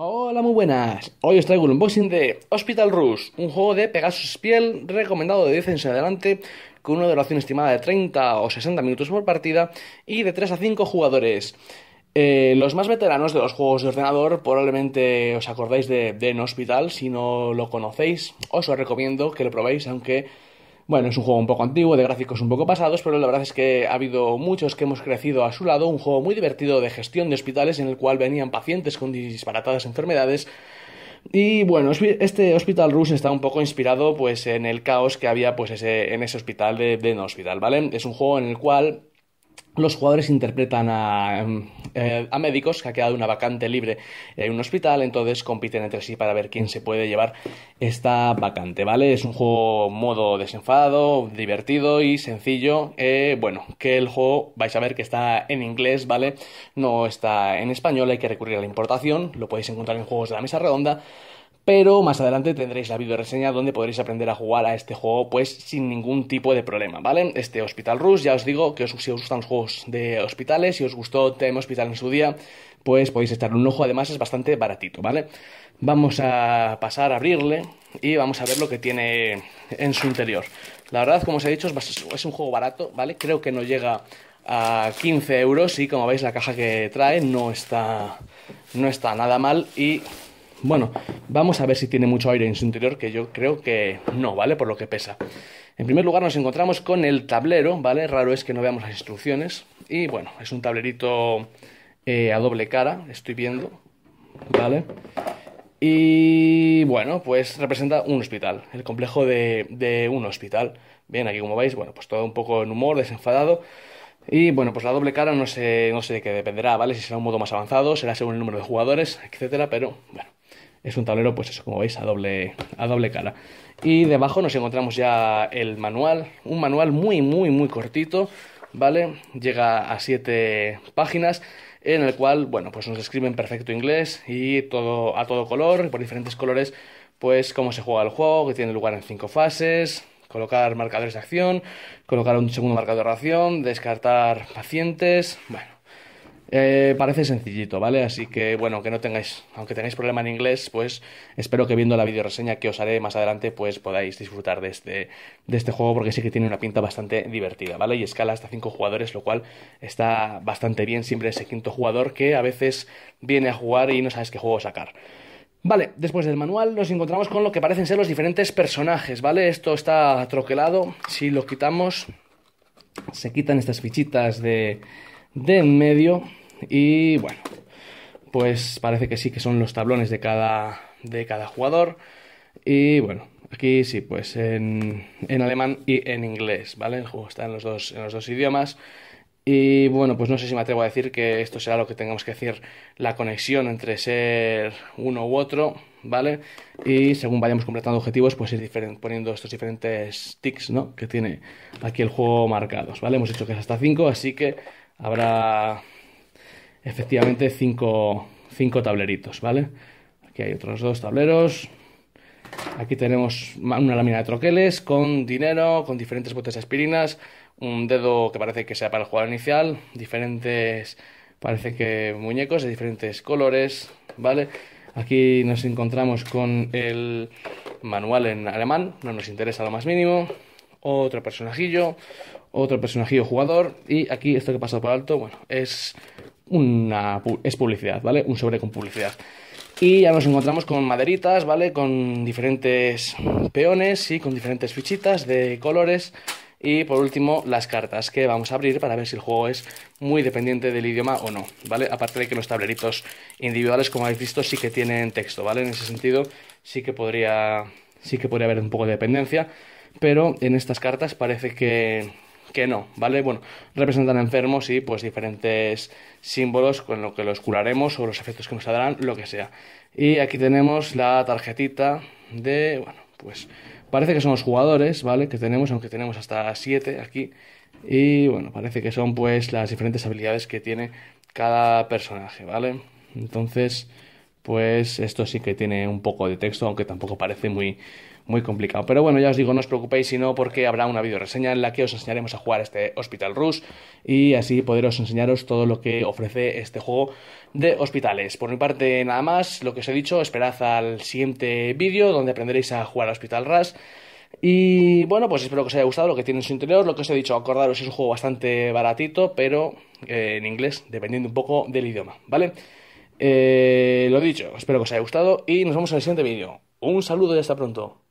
Hola, muy buenas. Hoy os traigo un unboxing de Hospital Rush, un juego de Pegasus Piel recomendado de 10 en adelante, con una duración estimada de 30 o 60 minutos por partida y de 3 a 5 jugadores. Eh, los más veteranos de los juegos de ordenador probablemente os acordáis de en Hospital, si no lo conocéis, os os recomiendo que lo probéis, aunque bueno, es un juego un poco antiguo, de gráficos un poco pasados, pero la verdad es que ha habido muchos que hemos crecido a su lado, un juego muy divertido de gestión de hospitales en el cual venían pacientes con disparatadas enfermedades y bueno, este Hospital Rush está un poco inspirado pues en el caos que había pues ese, en ese hospital de, de no hospital, ¿vale? Es un juego en el cual los jugadores interpretan em, eh, a, médicos que ha quedado una vacante libre en un hospital, entonces compiten entre sí para ver quién se puede llevar esta vacante, ¿vale? Es un juego modo desenfadado, divertido y sencillo. Eh, bueno, que el juego vais a ver que está en inglés, ¿vale? No está en español, hay que recurrir a la importación, lo podéis encontrar en juegos de la mesa redonda pero más adelante tendréis la videoreseña donde podréis aprender a jugar a este juego pues sin ningún tipo de problema, ¿vale? Este Hospital Rush, ya os digo que os, si os gustan los juegos de hospitales, si os gustó TM Hospital en su día, pues podéis echarle un ojo, además es bastante baratito, ¿vale? Vamos a pasar a abrirle y vamos a ver lo que tiene en su interior. La verdad, como os he dicho, es un juego barato, ¿vale? Creo que no llega a 15 euros y como veis la caja que trae no está, no está nada mal y bueno, vamos a ver si tiene mucho aire en su interior, que yo creo que no, ¿vale? Por lo que pesa. En primer lugar nos encontramos con el tablero, ¿vale? Raro es que no veamos las instrucciones. Y bueno, es un tablerito eh, a doble cara, estoy viendo, ¿vale? Y bueno, pues representa un hospital, el complejo de, un hospital. Bien, aquí como veis, bueno, pues todo un poco en humor, desenfadado. Y bueno, pues la doble cara no sé, no sé de qué dependerá, ¿vale? Si será un modo más avanzado, será según el número de jugadores, etcétera, pero bueno, es un tablero, pues eso, como veis, a doble, a doble cara. Y debajo nos encontramos ya el manual, un manual muy, muy, muy cortito, ¿vale? Llega a siete páginas, en el cual, bueno, pues nos escribe en perfecto inglés y todo a todo color, por diferentes colores, pues cómo se juega el juego, que tiene lugar en cinco fases, colocar marcadores de acción, colocar un segundo marcador de acción, descartar pacientes, bueno eh, parece sencillito, ¿vale? Así que bueno, que no tengáis, aunque tengáis problema en inglés, pues espero que viendo la videoreseña que os haré más adelante, pues podáis disfrutar de este, de este juego porque sí que tiene una pinta bastante divertida, ¿vale? Y escala hasta 5 jugadores, lo cual está bastante bien siempre ese quinto jugador que a veces viene a jugar y no sabes qué juego sacar. Vale, después del manual nos encontramos con lo que parecen ser los diferentes personajes, ¿vale? Esto está troquelado, si lo quitamos, se quitan estas fichitas de de en medio. Y bueno, pues parece que sí que son los tablones de cada, de cada jugador. Y bueno, aquí sí, pues en, en alemán y en inglés, ¿vale? El juego está en los, dos, en los dos idiomas. Y bueno, pues no sé si me atrevo a decir que esto será lo que tengamos que decir, la conexión entre ser uno u otro, ¿vale? Y según vayamos completando objetivos, pues ir poniendo estos diferentes ticks, ¿no? Que tiene aquí el juego marcados, ¿vale? Hemos hecho que es hasta 5, así que habrá efectivamente cinco, tableritos, ¿vale? Aquí hay otros dos tableros. Aquí tenemos una lámina de troqueles con dinero, con diferentes botes de aspirinas, un dedo que parece que sea para el jugador inicial, diferentes, parece que muñecos de diferentes colores, ¿vale? Aquí nos encontramos con el manual en alemán, no nos interesa lo más mínimo otro personajillo, otro personajillo jugador, y aquí esto que he pasado por alto, bueno, es una es publicidad, ¿vale? Un sobre con publicidad. Y ya nos encontramos con maderitas, ¿vale? Con diferentes peones y con diferentes fichitas de colores. Y por último, las cartas que vamos a abrir para ver si el juego es muy dependiente del idioma o no, ¿vale? Aparte de que los tableritos individuales, como habéis visto, sí que tienen texto, ¿vale? En ese sentido, sí que podría, sí que podría haber un poco de dependencia pero en estas cartas parece que, que no, ¿vale? Bueno, representan enfermos y pues diferentes símbolos con lo que los curaremos o los efectos que nos darán, lo que sea. Y aquí tenemos la tarjetita de, bueno, pues parece que son los jugadores, ¿vale? Que tenemos, aunque tenemos hasta 7 aquí. Y bueno, parece que son pues las diferentes habilidades que tiene cada personaje, ¿vale? Entonces, pues esto sí que tiene un poco de texto, aunque tampoco parece muy, muy complicado. Pero bueno, ya os digo, no os preocupéis, sino porque habrá una videoreseña en la que os enseñaremos a jugar este Hospital Rush y así poderos enseñaros todo lo que ofrece este juego de hospitales. Por mi parte, nada más, lo que os he dicho, esperad al siguiente vídeo donde aprenderéis a jugar a Hospital Rush. Y bueno, pues espero que os haya gustado lo que tiene en su interior. Lo que os he dicho, acordaros, es un juego bastante baratito, pero eh, en inglés, dependiendo un poco del idioma, ¿vale? Eh, lo dicho, espero que os haya gustado y nos vemos en el siguiente vídeo. Un saludo y hasta pronto.